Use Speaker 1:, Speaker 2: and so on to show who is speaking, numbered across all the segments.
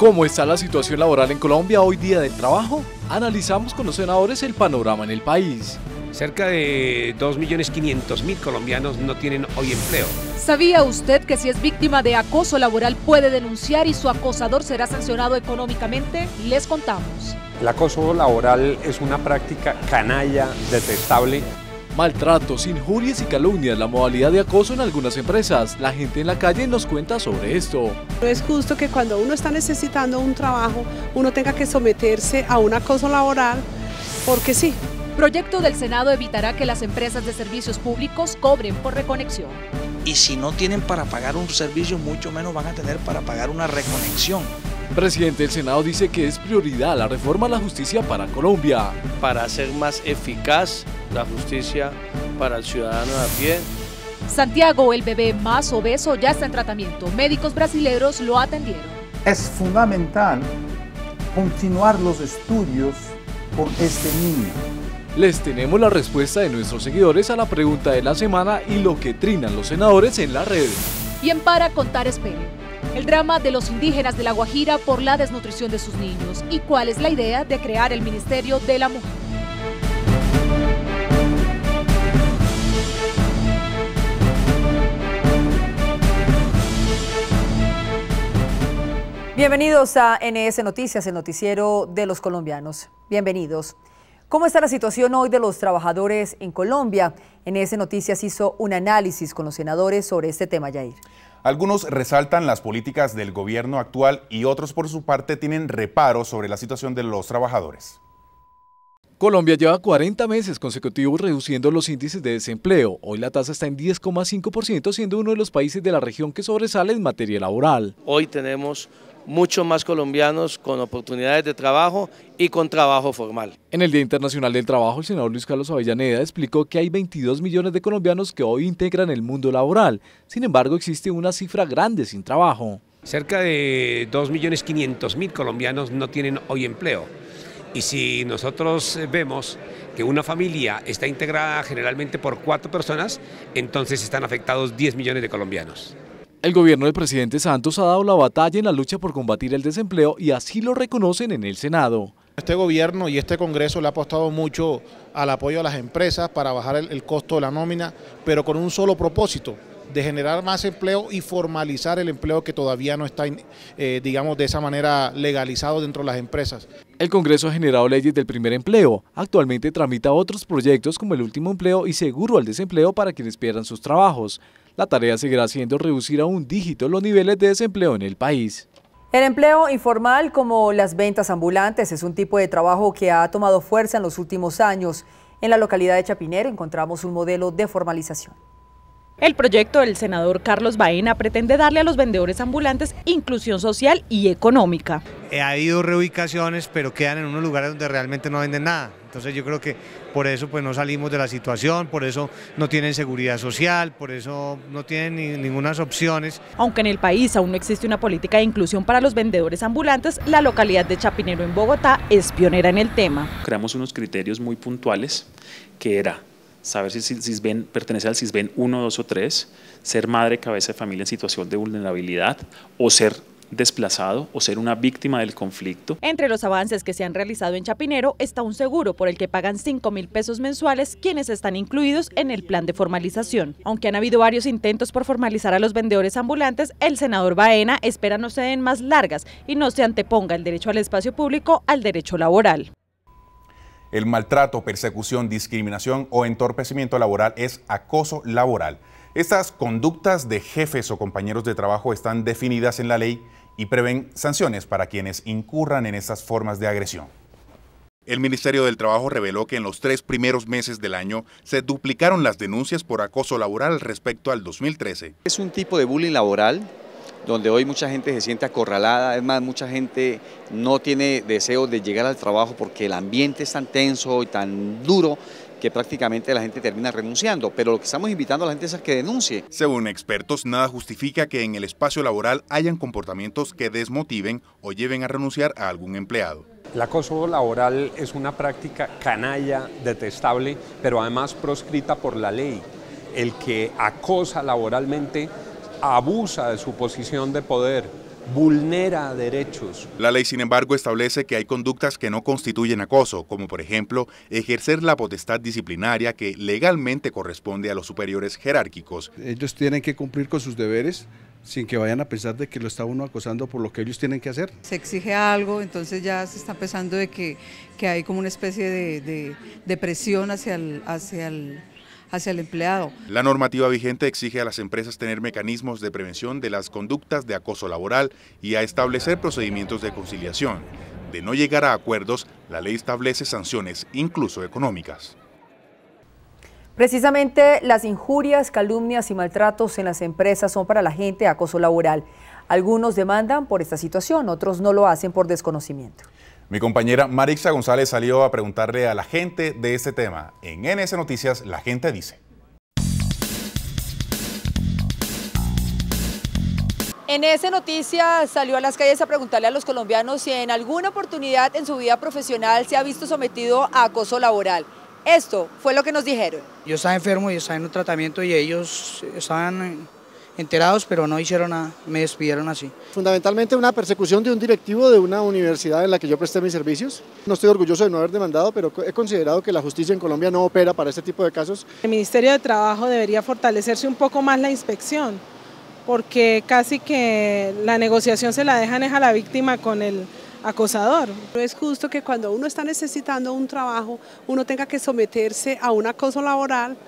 Speaker 1: ¿Cómo está la situación laboral en Colombia hoy día del trabajo? Analizamos con los senadores el panorama en el país. Cerca de 2.500.000 colombianos
Speaker 2: no tienen hoy empleo.
Speaker 3: ¿Sabía usted que si es víctima de acoso laboral puede denunciar y su acosador será sancionado económicamente? Les contamos.
Speaker 2: El acoso laboral es
Speaker 1: una práctica canalla, detestable, Maltratos, injurias y calumnias, la modalidad de acoso en algunas empresas. La gente en la calle nos cuenta sobre esto. No es justo que
Speaker 4: cuando uno está necesitando un trabajo, uno tenga que someterse a un acoso laboral porque sí.
Speaker 3: Proyecto del Senado evitará que las empresas de servicios públicos cobren por reconexión.
Speaker 1: Y si no tienen para pagar un servicio, mucho menos van a tener para pagar una reconexión. Presidente del Senado dice que es prioridad la reforma a la justicia para Colombia. Para ser más eficaz la justicia para el ciudadano de a pie.
Speaker 3: Santiago, el bebé más obeso, ya está en tratamiento. Médicos brasileños lo atendieron.
Speaker 2: Es fundamental continuar los estudios por este niño.
Speaker 1: Les tenemos la respuesta de nuestros seguidores a la pregunta de la semana y lo que trinan los senadores en las redes.
Speaker 3: Bien Para Contar espero El drama de los indígenas de La Guajira por la desnutrición de sus niños y cuál es la idea de crear el Ministerio de la Mujer.
Speaker 5: Bienvenidos a NS Noticias, el noticiero de los colombianos. Bienvenidos. ¿Cómo está la situación hoy de los trabajadores en Colombia? NS Noticias hizo un análisis con los senadores sobre este tema, Yair.
Speaker 2: Algunos resaltan las políticas del gobierno actual y otros, por su parte, tienen reparos sobre la situación de los trabajadores. Colombia lleva 40 meses consecutivos reduciendo los índices de desempleo. Hoy la tasa está en
Speaker 1: 10,5%, siendo uno de los países de la región que sobresale en materia laboral. Hoy tenemos muchos más colombianos con oportunidades de trabajo y con trabajo formal. En el Día Internacional del Trabajo, el senador Luis Carlos Avellaneda explicó que hay 22 millones de colombianos que hoy integran el mundo laboral. Sin embargo, existe una cifra grande sin trabajo.
Speaker 2: Cerca de 2.500.000 colombianos no tienen hoy empleo. Y si nosotros vemos que una familia está integrada generalmente por cuatro personas, entonces están afectados 10 millones de colombianos.
Speaker 1: El gobierno del presidente Santos ha dado la batalla en la lucha por combatir el desempleo y así lo reconocen en el Senado. Este gobierno y este Congreso le ha
Speaker 2: apostado mucho al apoyo a las empresas para bajar el, costo de la nómina, pero con un solo propósito, de generar más empleo y formalizar el empleo que todavía no está, eh, digamos, de esa manera legalizado dentro de las empresas.
Speaker 1: El Congreso ha generado leyes del primer empleo. Actualmente tramita otros proyectos como el último empleo y seguro al desempleo para quienes pierdan sus trabajos. La tarea seguirá siendo reducir a un dígito los niveles de desempleo en el país.
Speaker 5: El empleo informal, como las ventas ambulantes, es un tipo de trabajo que ha tomado fuerza en los últimos años. En la localidad de Chapinero encontramos un modelo de formalización.
Speaker 6: El proyecto del senador Carlos Baena pretende darle a los vendedores ambulantes inclusión social y económica.
Speaker 1: Eh, ha habido reubicaciones, pero quedan en unos lugares donde realmente no venden nada. Entonces yo creo que por eso pues no salimos de la situación, por eso no tienen seguridad social, por eso no tienen ninguna opciones.
Speaker 6: Aunque en el país aún no existe una política de inclusión para los vendedores ambulantes, la localidad de Chapinero en Bogotá es pionera en el tema.
Speaker 2: Creamos unos criterios muy puntuales que era saber si CISBEN pertenece al CISBEN 1, 2 o 3, ser madre, cabeza de familia en situación de vulnerabilidad o ser desplazado o ser una víctima del conflicto.
Speaker 6: Entre los avances que se han realizado en Chapinero está un seguro por el que pagan 5 mil pesos mensuales quienes están incluidos en el plan de formalización. Aunque han habido varios intentos por formalizar a los vendedores ambulantes, el senador Baena espera no se den más largas y no se anteponga el derecho al espacio público al derecho laboral.
Speaker 2: El maltrato, persecución, discriminación o entorpecimiento laboral es acoso laboral. Estas conductas de jefes o compañeros de trabajo están definidas en la ley y prevén sanciones para quienes incurran en estas formas de agresión. El Ministerio del Trabajo reveló que en los tres primeros meses del año se duplicaron las denuncias por acoso laboral respecto al 2013. Es un tipo de bullying laboral donde hoy mucha gente se siente acorralada,
Speaker 1: es más, mucha gente no tiene deseo de llegar al trabajo porque el ambiente es tan tenso
Speaker 2: y tan duro que prácticamente la gente termina renunciando. Pero lo que estamos invitando a la gente es a que denuncie. Según expertos, nada justifica que en el espacio laboral hayan comportamientos que desmotiven o lleven a renunciar a algún empleado. El acoso laboral es una práctica canalla, detestable, pero además proscrita por la ley. El que acosa laboralmente abusa de su posición de poder vulnera derechos. La ley, sin embargo, establece que hay conductas que no constituyen acoso, como por ejemplo ejercer la potestad disciplinaria que legalmente corresponde a los superiores jerárquicos.
Speaker 1: Ellos tienen que cumplir con sus deberes sin que vayan a pensar de que lo está uno acosando por lo que ellos
Speaker 2: tienen que hacer.
Speaker 4: Se exige algo, entonces ya se está pensando de que, que hay como una especie de, de, de presión hacia el, hacia el hacia el empleado.
Speaker 2: La normativa vigente exige a las empresas tener mecanismos de prevención de las conductas de acoso laboral y a establecer procedimientos de conciliación. De no llegar a acuerdos, la ley establece sanciones, incluso económicas.
Speaker 5: Precisamente las injurias, calumnias y maltratos en las empresas son para la gente acoso laboral. Algunos demandan por esta situación, otros no lo hacen por desconocimiento.
Speaker 2: Mi compañera Marixa González salió a preguntarle a la gente de este tema. En NS Noticias, la gente dice.
Speaker 5: En esa noticia salió a las calles a preguntarle a los colombianos si en alguna oportunidad en su vida profesional se ha visto sometido a acoso laboral. Esto fue lo que nos dijeron.
Speaker 3: Yo estaba enfermo y estaba en un tratamiento y ellos estaban enterados, pero no hicieron nada, me despidieron así.
Speaker 1: Fundamentalmente una persecución de un directivo de una universidad en la que yo presté mis servicios. No estoy orgulloso de no haber demandado, pero he considerado que la justicia en Colombia no opera para este tipo de casos.
Speaker 3: El Ministerio de Trabajo debería fortalecerse un poco más la inspección, porque casi que la negociación se la dejan a
Speaker 4: la víctima con el acosador. No es justo que cuando uno está necesitando un trabajo, uno tenga que someterse a un acoso laboral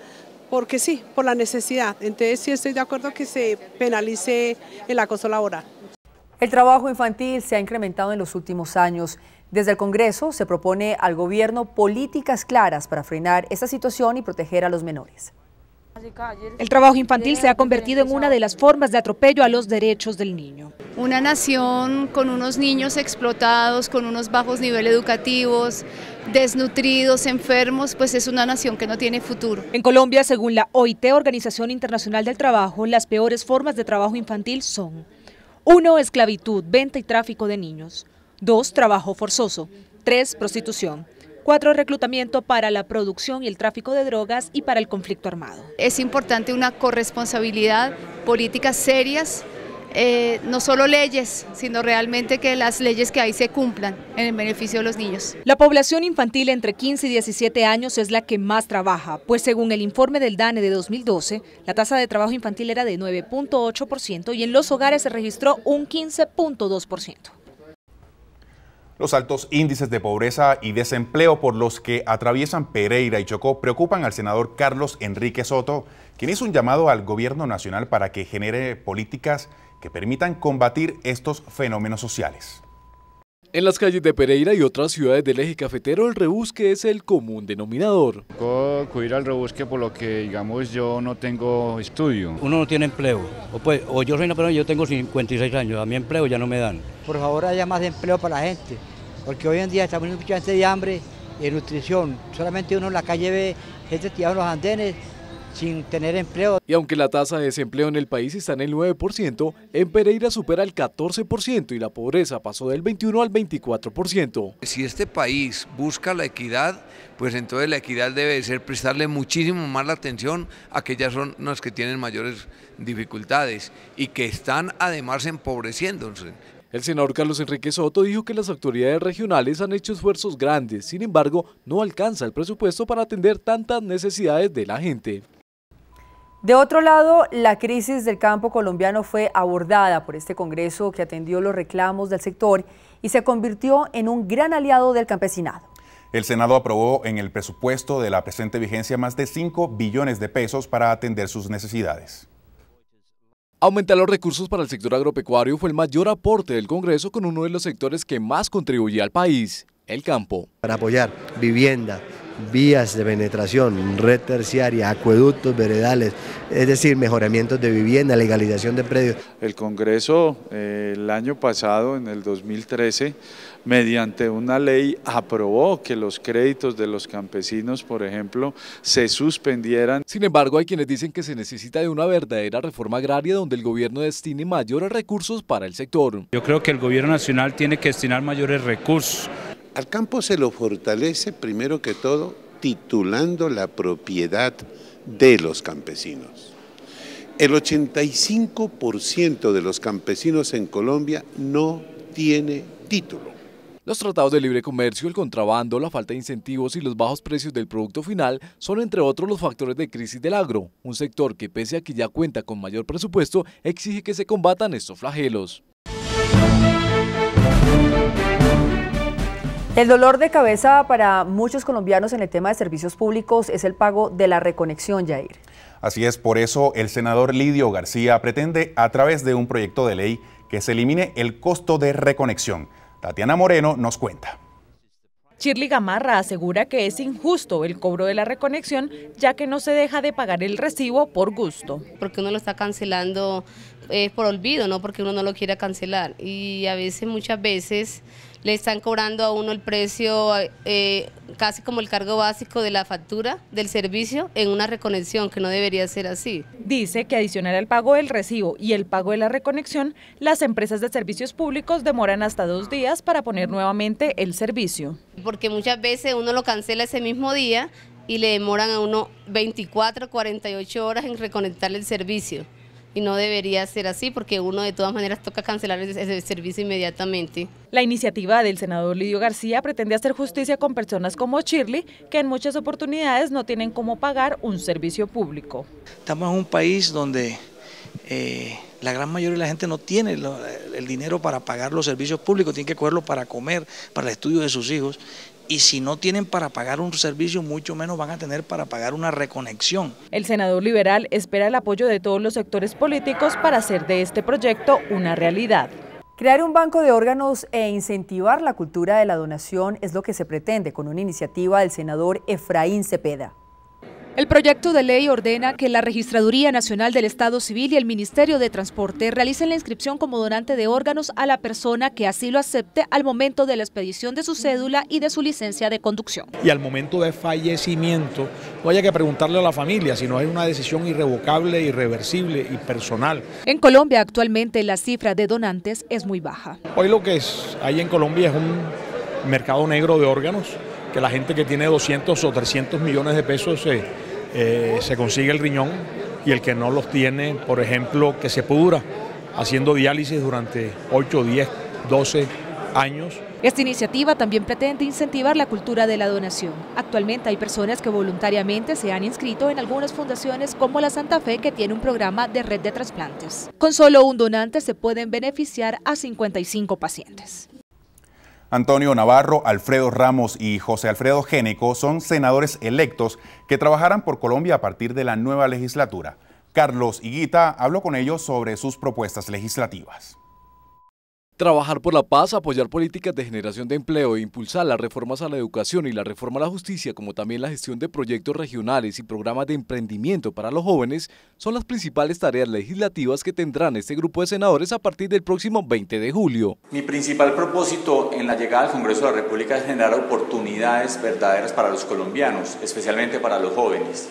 Speaker 4: porque sí, por la necesidad. Entonces sí estoy de acuerdo que se penalice el acoso laboral. El trabajo
Speaker 5: infantil se ha incrementado en los últimos años. Desde el Congreso se propone al gobierno políticas claras para frenar esta situación y proteger a los menores. El trabajo infantil se ha convertido en una de las formas de atropello a los derechos del niño. Una nación
Speaker 3: con unos niños explotados, con unos bajos niveles educativos, desnutridos, enfermos, pues es una nación que no tiene futuro. En Colombia, según la OIT, Organización Internacional del Trabajo, las peores formas de trabajo infantil son 1. Esclavitud, venta y tráfico de niños. 2. Trabajo forzoso. 3. Prostitución. 4. Reclutamiento para la producción y el tráfico de drogas y para el conflicto armado. Es importante una corresponsabilidad, políticas serias eh, no solo leyes, sino realmente que las leyes que hay se cumplan en el beneficio de los niños. La población infantil entre 15 y 17 años es la que más trabaja, pues según el informe del DANE de 2012, la tasa de trabajo infantil era de 9.8% y en los hogares se registró un 15.2%.
Speaker 2: Los altos índices de pobreza y desempleo por los que atraviesan Pereira y Chocó preocupan al senador Carlos Enrique Soto, quien hizo un llamado al gobierno nacional para que genere políticas que permitan combatir estos fenómenos sociales.
Speaker 1: En las calles de Pereira y otras ciudades del eje cafetero, el rebusque es el común denominador. Puedo acudir al rebusque por lo que, digamos, yo no tengo estudio. Uno no tiene empleo. O, pues, yo soy una persona, yo tengo 56 años, a mi empleo ya no me dan.
Speaker 4: Por favor, haya más empleo para la gente, porque hoy en día estamos mucha gente de hambre y nutrición. Solamente uno en la calle ve gente tirada en los andenes sin tener
Speaker 1: empleo. Y aunque la tasa de desempleo en el país está en el 9%, en Pereira supera el 14% y la pobreza pasó del 21 al 24%. Si este país busca la equidad, pues entonces la equidad debe ser prestarle muchísimo más la atención a aquellas las que tienen mayores dificultades y que están además empobreciéndose. El senador Carlos Enrique Soto dijo que las autoridades regionales han hecho esfuerzos grandes, sin embargo, no alcanza el presupuesto para atender tantas necesidades de la gente.
Speaker 5: De otro lado, la crisis del campo colombiano fue abordada por este Congreso que atendió los reclamos del sector y se convirtió en un gran aliado del campesinado.
Speaker 2: El Senado aprobó en el presupuesto de la presente vigencia más de 5 billones de pesos para atender sus necesidades.
Speaker 1: Aumentar los recursos para el sector agropecuario fue el mayor aporte del Congreso con uno de los sectores que más contribuye al país, el campo. Para apoyar vivienda, vías de penetración, red terciaria, acueductos, veredales, es decir, mejoramientos de vivienda, legalización de predios. El Congreso eh, el año pasado, en el 2013, mediante una ley aprobó que los créditos de los campesinos, por ejemplo, se suspendieran. Sin embargo, hay quienes dicen que se necesita de una verdadera reforma agraria donde el gobierno destine mayores recursos para el sector.
Speaker 2: Yo creo que el gobierno nacional tiene que destinar mayores recursos al campo se lo fortalece primero que todo titulando la propiedad de los campesinos. El 85% de los campesinos en Colombia no
Speaker 1: tiene título. Los tratados de libre comercio, el contrabando, la falta de incentivos y los bajos precios del producto final son entre otros los factores de crisis del agro, un sector que pese a que ya cuenta con mayor presupuesto, exige que se combatan estos flagelos.
Speaker 5: El dolor de cabeza para muchos colombianos en el tema de servicios públicos es el pago de la reconexión, Jair.
Speaker 2: Así es, por eso el senador Lidio García pretende, a través de un proyecto de ley, que se elimine el costo de reconexión. Tatiana Moreno nos cuenta.
Speaker 6: Shirley Gamarra asegura que es injusto el cobro de la reconexión, ya que no se deja de pagar el recibo por gusto.
Speaker 3: Porque uno lo está cancelando eh, por olvido, no porque uno no lo quiere cancelar. Y a veces, muchas veces, le están cobrando a uno el precio eh, casi como el cargo básico de la factura del servicio en una reconexión que no debería ser así. Dice que
Speaker 6: adicional al pago del recibo y el pago de la reconexión, las empresas de servicios públicos demoran hasta dos días para poner nuevamente el servicio.
Speaker 3: Porque muchas veces uno lo cancela ese mismo día y le demoran a uno 24, 48 horas en reconectar el servicio y no debería ser así porque uno de todas maneras toca cancelar ese servicio inmediatamente.
Speaker 6: La iniciativa del senador Lidio García pretende hacer justicia con personas como Shirley, que en muchas oportunidades no tienen cómo pagar un servicio público.
Speaker 1: Estamos en un país donde eh, la gran mayoría de la gente no tiene el dinero para pagar los servicios públicos, tiene que cogerlo para comer, para el estudio de sus hijos y si no tienen para pagar un servicio, mucho menos van a tener para pagar una reconexión.
Speaker 6: El senador liberal espera el apoyo de todos los sectores políticos para hacer de este proyecto una realidad. Crear un banco de
Speaker 5: órganos e incentivar la cultura de la donación es lo que se pretende con una iniciativa del senador Efraín Cepeda.
Speaker 3: El proyecto de ley ordena que la Registraduría Nacional del Estado Civil y el Ministerio de Transporte realicen la inscripción como donante de órganos a la persona que así lo acepte al momento de la expedición de su cédula y de su licencia de conducción.
Speaker 2: Y al momento de fallecimiento no haya que preguntarle a la familia, sino hay una decisión irrevocable, irreversible y personal.
Speaker 3: En Colombia actualmente la cifra de donantes es muy baja.
Speaker 2: Hoy lo que es, hay en Colombia es un mercado negro de órganos que la gente que tiene 200 o 300 millones de pesos eh, eh, se consigue el riñón y el que no los tiene, por ejemplo, que se pudra haciendo diálisis durante 8, 10, 12 años.
Speaker 3: Esta iniciativa también pretende incentivar la cultura de la donación. Actualmente hay personas que voluntariamente se han inscrito en algunas fundaciones como la Santa Fe que tiene un programa de red de trasplantes. Con solo un donante se pueden beneficiar a 55 pacientes.
Speaker 2: Antonio Navarro, Alfredo Ramos y José Alfredo Génico son senadores electos que trabajarán por Colombia a partir de la nueva legislatura. Carlos Higuita habló con ellos sobre sus propuestas legislativas.
Speaker 1: Trabajar por la paz, apoyar políticas de generación de empleo, e impulsar las reformas a la educación y la reforma a la justicia, como también la gestión de proyectos regionales y programas de emprendimiento para los jóvenes, son las principales tareas legislativas que tendrán este grupo de senadores a partir del próximo 20 de julio. Mi principal propósito en la llegada al Congreso de la República es generar oportunidades verdaderas para los colombianos, especialmente para los jóvenes.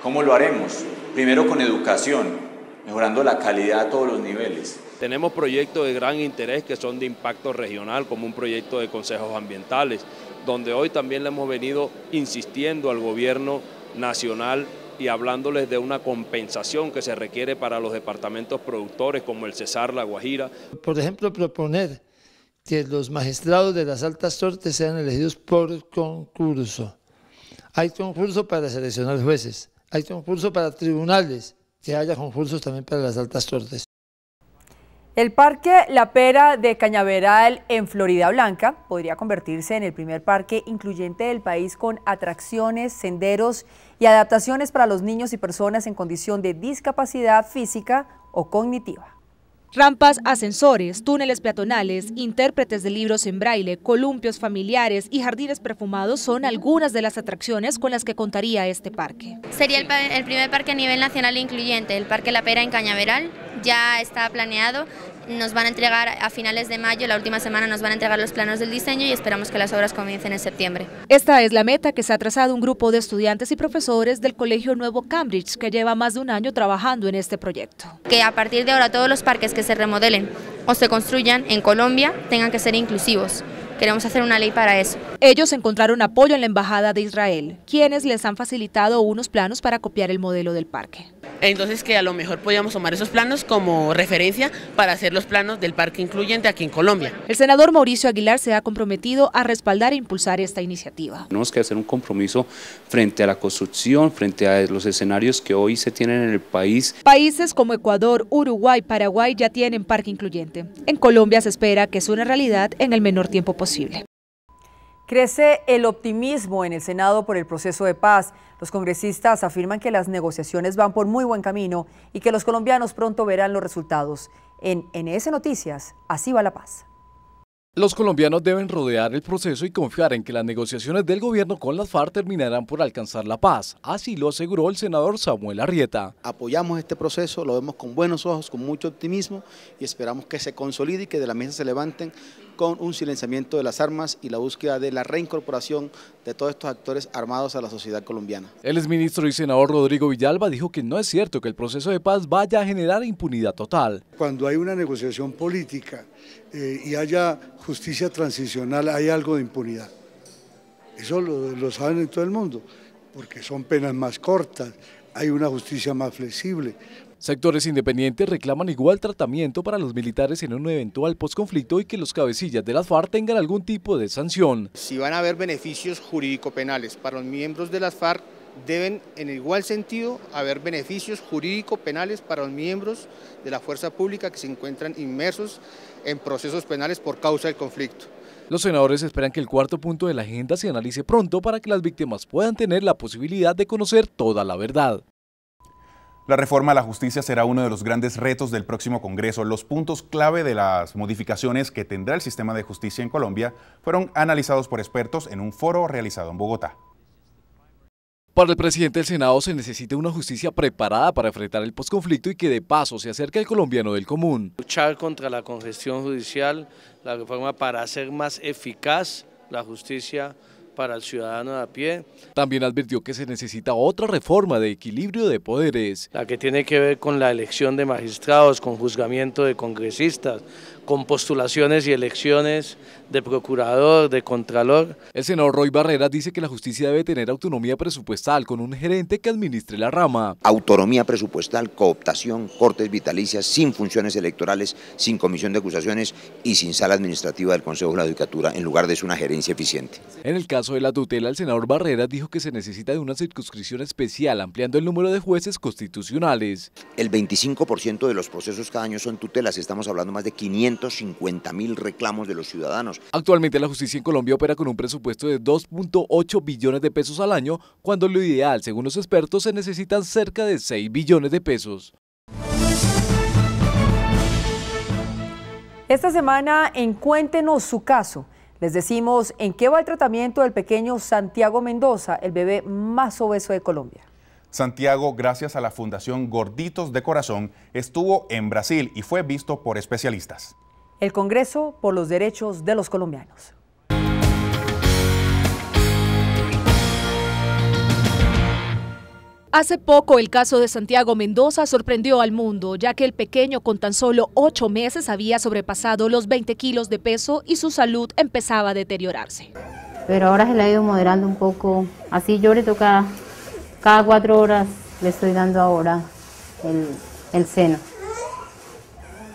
Speaker 1: ¿Cómo lo haremos? Primero con educación, mejorando la calidad a todos los niveles. Tenemos proyectos de gran interés que son de impacto regional, como un proyecto de consejos ambientales, donde hoy también le hemos venido insistiendo al gobierno nacional y hablándoles de una compensación que se requiere para los departamentos productores como el Cesar, La Guajira.
Speaker 5: Por ejemplo, proponer que los magistrados de las altas cortes sean elegidos por concurso. Hay concurso para seleccionar jueces, hay concurso para tribunales, que haya concursos también para las altas torres. El Parque La Pera de Cañaveral en Florida Blanca podría convertirse en el primer parque incluyente del país con atracciones, senderos y adaptaciones para los niños y personas en condición de discapacidad física o cognitiva. Rampas, ascensores, túneles peatonales,
Speaker 3: intérpretes de libros en braille, columpios familiares y jardines perfumados son algunas de las atracciones con las que contaría este parque.
Speaker 5: Sería el, primer parque a nivel nacional incluyente, el Parque La Pera en Cañaveral. Ya está planeado nos van a entregar a finales de mayo, la última semana nos van a entregar los planos del diseño y esperamos que las obras comiencen en septiembre.
Speaker 3: Esta es la meta que se ha trazado un grupo de estudiantes y profesores del Colegio Nuevo Cambridge que lleva más de un año trabajando en este proyecto. Que a partir de ahora todos los parques que se remodelen o se construyan en Colombia tengan que ser inclusivos. Queremos hacer una ley para eso. Ellos encontraron apoyo en la Embajada de Israel, quienes les han facilitado unos planos para copiar el modelo del parque.
Speaker 4: Entonces que a lo mejor podíamos tomar esos planos como referencia para hacer los planos del parque incluyente aquí en Colombia.
Speaker 3: El senador Mauricio Aguilar se ha comprometido a respaldar e impulsar esta iniciativa.
Speaker 6: Tenemos que hacer un compromiso frente a la construcción, frente a los escenarios que hoy se tienen en el país.
Speaker 3: Países como Ecuador, Uruguay, Paraguay ya tienen parque incluyente. En Colombia se espera que es una realidad en el menor tiempo posible.
Speaker 5: Crece el optimismo en el Senado por el proceso de paz. Los congresistas afirman que las negociaciones van por muy buen camino y que los colombianos pronto verán los resultados. En NS Noticias, así va la paz.
Speaker 1: Los colombianos deben rodear el proceso y confiar en que las negociaciones del gobierno con las FARC terminarán por alcanzar la paz. Así lo aseguró el senador Samuel Arrieta. Apoyamos este proceso, lo
Speaker 2: vemos con buenos ojos, con mucho optimismo y esperamos que se consolide y que de la mesa se levanten con un silenciamiento de las armas y la búsqueda de la reincorporación de todos estos actores armados a la sociedad colombiana.
Speaker 1: El exministro y senador Rodrigo Villalba dijo que no es cierto que el proceso de paz vaya a generar impunidad total. Cuando hay una negociación política eh, y haya justicia transicional, hay algo de impunidad. Eso lo, lo saben en todo el mundo, porque son penas más cortas, hay una justicia más flexible, Sectores independientes reclaman igual tratamiento para los militares en un eventual posconflicto y que los cabecillas de las FARC tengan algún tipo de sanción.
Speaker 2: Si van a haber beneficios jurídico-penales para los miembros de las FARC, deben en igual sentido haber beneficios jurídico-penales para los miembros de la fuerza pública que se encuentran inmersos en procesos penales por causa del conflicto.
Speaker 1: Los senadores esperan que el cuarto punto de la agenda se analice pronto para que las víctimas puedan
Speaker 2: tener la posibilidad de conocer toda la verdad. La reforma a la justicia será uno de los grandes retos del próximo Congreso. Los puntos clave de las modificaciones que tendrá el sistema de justicia en Colombia fueron analizados por expertos en un foro realizado en Bogotá.
Speaker 1: Para el presidente del Senado se necesita una justicia preparada para enfrentar el posconflicto y que de paso se acerque al colombiano del común. Luchar contra la congestión judicial, la reforma para hacer más eficaz la justicia para el ciudadano de a pie. También advirtió que se necesita otra reforma de equilibrio de poderes. La que tiene que ver con la elección de magistrados, con juzgamiento de congresistas, con postulaciones y elecciones de procurador, de contralor. El senador Roy Barrera dice que la justicia debe tener autonomía presupuestal con un gerente que administre la rama.
Speaker 5: Autonomía presupuestal, cooptación, cortes vitalicias, sin funciones electorales, sin comisión de acusaciones y sin sala administrativa del Consejo de la Judicatura, en lugar de una gerencia eficiente.
Speaker 1: En el caso de la tutela, el senador Barrera dijo que se necesita de una circunscripción especial, ampliando el número de jueces constitucionales. El 25% de los procesos cada año son tutelas, estamos hablando más de 500 mil reclamos de los ciudadanos. Actualmente la justicia en Colombia opera con un presupuesto de 2.8 billones de pesos al año, cuando lo ideal, según los expertos, se necesitan cerca de 6 billones de pesos.
Speaker 5: Esta semana en Cuéntenos su caso. Les decimos en qué va el tratamiento del pequeño Santiago Mendoza, el bebé más obeso de Colombia.
Speaker 2: Santiago, gracias a la Fundación Gorditos de Corazón, estuvo en Brasil y fue visto por especialistas
Speaker 5: el Congreso por los Derechos de los Colombianos.
Speaker 3: Hace poco el caso de Santiago Mendoza sorprendió al mundo, ya que el pequeño con tan solo ocho meses había sobrepasado los 20 kilos de peso y su salud empezaba a deteriorarse. Pero ahora se le ha ido moderando un poco, así yo le toca, cada cuatro horas le estoy dando ahora el, el seno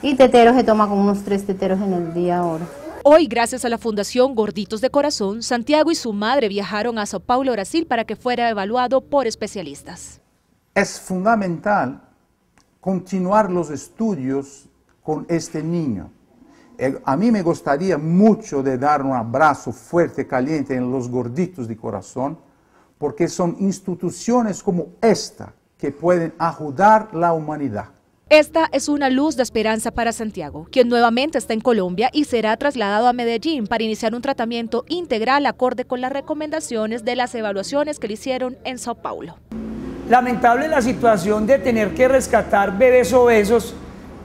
Speaker 3: y teteros se toma con unos tres teteros en el día ahora. Hoy, gracias a la Fundación Gorditos de Corazón, Santiago y su madre viajaron a Sao Paulo, Brasil, para que fuera evaluado por especialistas.
Speaker 2: Es fundamental continuar los estudios con este niño. Eh, a mí me gustaría mucho de dar un abrazo fuerte, caliente en los gorditos de corazón, porque son instituciones como esta que pueden ayudar la humanidad.
Speaker 3: Esta es una luz de esperanza para Santiago, quien nuevamente está en Colombia y será trasladado a Medellín para iniciar un tratamiento integral acorde con las recomendaciones de las evaluaciones que le hicieron en Sao Paulo.
Speaker 5: Lamentable la situación de tener que rescatar bebés obesos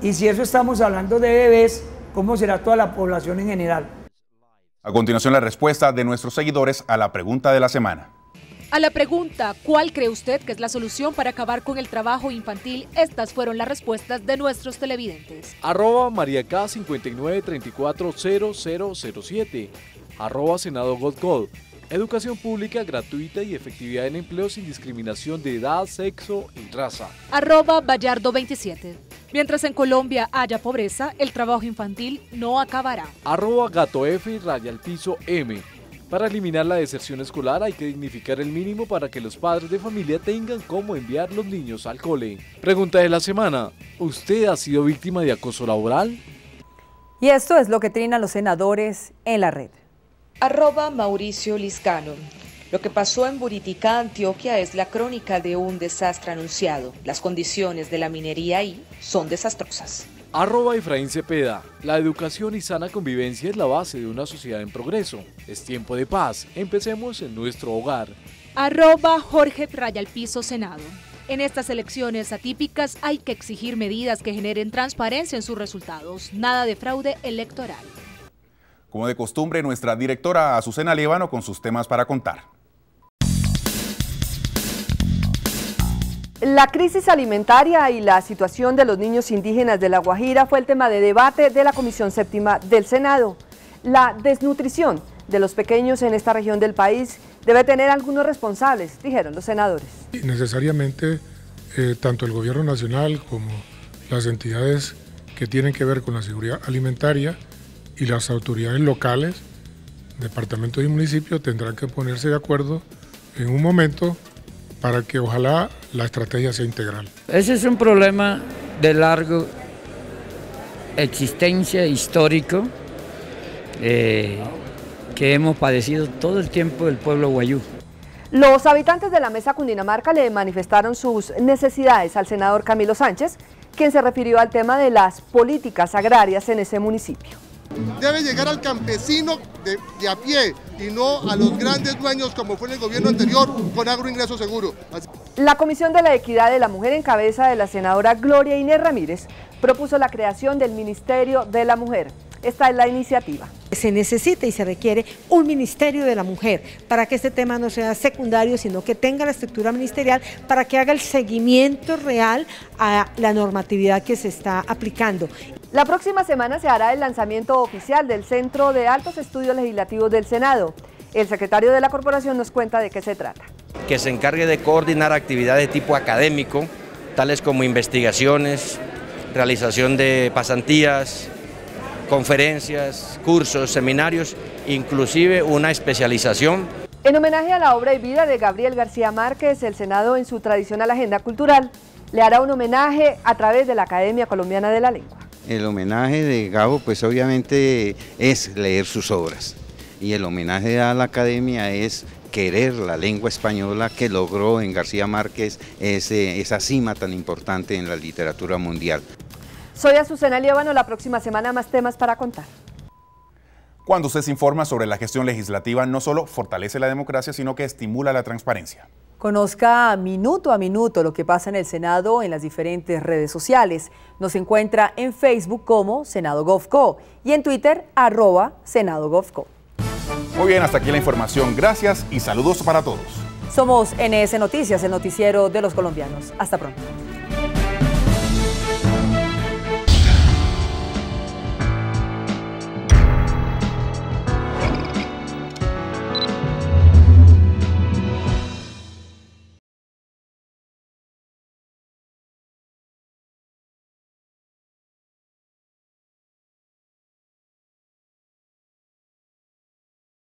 Speaker 5: y si eso estamos hablando de bebés, ¿cómo será toda la población en general?
Speaker 2: A continuación la respuesta de nuestros seguidores a la pregunta de la semana.
Speaker 5: A
Speaker 3: la pregunta, ¿cuál cree usted que es la solución para acabar con el trabajo infantil? Estas fueron las respuestas de nuestros televidentes.
Speaker 1: Arroba 59 59340007. Arroba senado Educación pública gratuita y efectividad en empleo sin discriminación de edad, sexo y raza.
Speaker 3: Arroba Vallardo 27. Mientras en Colombia haya pobreza, el trabajo infantil no acabará.
Speaker 1: Arroba Gato F y M. Para eliminar la deserción escolar hay que dignificar el mínimo para que los padres de familia tengan cómo enviar los niños al cole. Pregunta de la semana, ¿usted ha sido víctima de acoso laboral?
Speaker 5: Y esto es lo que trinan los senadores en la red. Arroba Mauricio Liscano. Lo que pasó en Buritica,
Speaker 3: Antioquia, es la crónica de un desastre anunciado. Las condiciones de la minería ahí son desastrosas.
Speaker 1: Arroba Efraín Cepeda. La educación y sana convivencia es la base de una sociedad en progreso. Es tiempo de paz. Empecemos en nuestro hogar.
Speaker 3: Arroba Jorge Piso Senado. En estas elecciones atípicas hay que exigir medidas que generen transparencia en sus resultados. Nada de fraude electoral.
Speaker 2: Como de costumbre, nuestra directora Azucena Líbano con sus temas para contar.
Speaker 4: La crisis alimentaria y la situación de los niños indígenas de La Guajira fue el tema de debate de la Comisión Séptima del Senado. La desnutrición de los pequeños en esta región del país debe tener algunos responsables, dijeron los senadores.
Speaker 2: necesariamente, eh, tanto el gobierno nacional como las entidades que tienen que ver con la seguridad alimentaria y las autoridades locales, departamentos y municipios, tendrán que ponerse de acuerdo en un momento para que ojalá la estrategia sea integral. Ese es un problema
Speaker 6: de largo existencia histórico eh, que hemos padecido todo el tiempo del pueblo guayú.
Speaker 4: Los habitantes de la mesa Cundinamarca le manifestaron sus necesidades al senador Camilo Sánchez, quien se refirió al tema de las políticas agrarias en ese municipio
Speaker 1: debe llegar al campesino de, a pie y no a los grandes dueños como fue en el gobierno anterior con agroingreso seguro.
Speaker 4: La Comisión de la Equidad de la Mujer en cabeza de la senadora Gloria Inés Ramírez propuso la creación del Ministerio de la Mujer. Esta es la iniciativa. Se necesita y se requiere un Ministerio de la Mujer para que este tema no sea secundario, sino que tenga la estructura ministerial para que haga el seguimiento real a la normatividad que se está aplicando la próxima semana se hará el lanzamiento oficial del Centro de Altos Estudios Legislativos del Senado. El secretario de la corporación nos cuenta de qué se trata.
Speaker 1: Que se encargue de coordinar actividades de tipo académico, tales como investigaciones, realización de pasantías, conferencias, cursos, seminarios, inclusive una especialización.
Speaker 4: En homenaje a la obra y vida de Gabriel García Márquez, el Senado en su tradicional agenda cultural le hará un homenaje a través de la Academia Colombiana de la Lengua
Speaker 2: el homenaje de Gabo, pues obviamente es leer sus obras. Y el homenaje a la academia es querer la lengua española que logró en García Márquez esa cima tan importante en la literatura mundial.
Speaker 4: Soy Azucena Liévano, la próxima semana más temas para contar.
Speaker 2: Cuando usted se informa sobre la gestión legislativa, no solo fortalece la democracia, sino que estimula la transparencia.
Speaker 5: Conozca minuto a minuto lo que pasa en el Senado en las diferentes redes sociales. Nos encuentra en Facebook como Senado y en Twitter arroba Senado
Speaker 2: Muy bien, hasta aquí la información. Gracias y saludos para todos.
Speaker 5: Somos NS Noticias, el noticiero de los colombianos. Hasta pronto.